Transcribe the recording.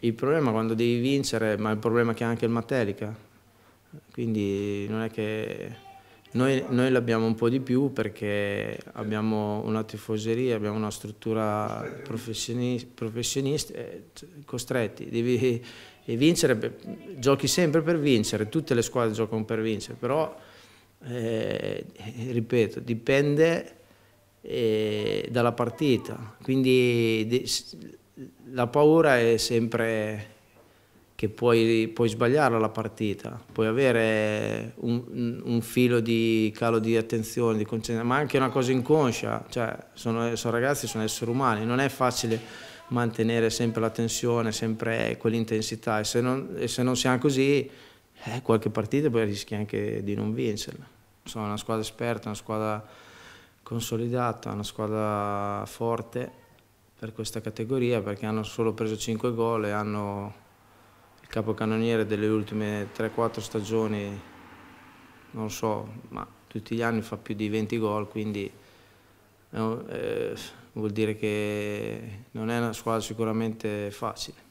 Il problema quando devi vincere, ma il problema che ha anche il Matelica, quindi non è che... Noi, noi l'abbiamo un po' di più perché abbiamo una tifoseria, abbiamo una struttura professionista, professionista eh, costretti, devi vincere, giochi sempre per vincere, tutte le squadre giocano per vincere, però eh, ripeto, dipende eh, dalla partita, quindi la paura è sempre che puoi, puoi sbagliare la partita, puoi avere un, un, filo di calo di attenzione, di concentrazione, ma anche una cosa inconscia, cioè sono, sono ragazzi, sono esseri umani, non è facile mantenere sempre la tensione, sempre quell'intensità e se non, e se non siamo così eh, qualche partita poi rischi anche di non vincerla. Sono una squadra esperta, una squadra consolidata, una squadra forte per questa categoria perché hanno solo preso 5 gol e hanno il capocannoniere delle ultime 3-4 stagioni, non so, ma tutti gli anni fa più di 20 gol, quindi eh, vuol dire che non è una squadra sicuramente facile.